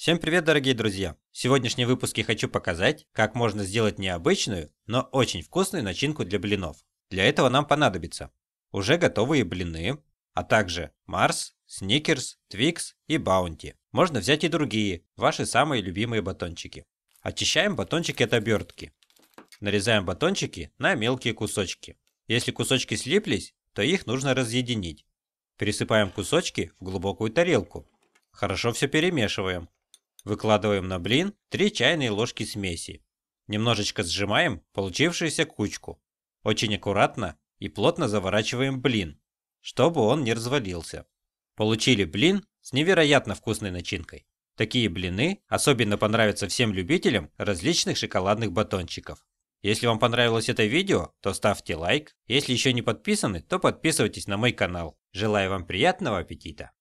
Всем привет, дорогие друзья! В сегодняшнем выпуске хочу показать, как можно сделать необычную, но очень вкусную начинку для блинов. Для этого нам понадобится уже готовые блины, а также Марс, Сникерс, Твикс и Баунти. Можно взять и другие, ваши самые любимые батончики. Очищаем батончики от обертки. Нарезаем батончики на мелкие кусочки. Если кусочки слиплись, то их нужно разъединить. Пересыпаем кусочки в глубокую тарелку. Хорошо все перемешиваем. Выкладываем на блин 3 чайные ложки смеси. Немножечко сжимаем получившуюся кучку. Очень аккуратно и плотно заворачиваем блин, чтобы он не развалился. Получили блин с невероятно вкусной начинкой. Такие блины особенно понравятся всем любителям различных шоколадных батончиков. Если вам понравилось это видео, то ставьте лайк. Если еще не подписаны, то подписывайтесь на мой канал. Желаю вам приятного аппетита!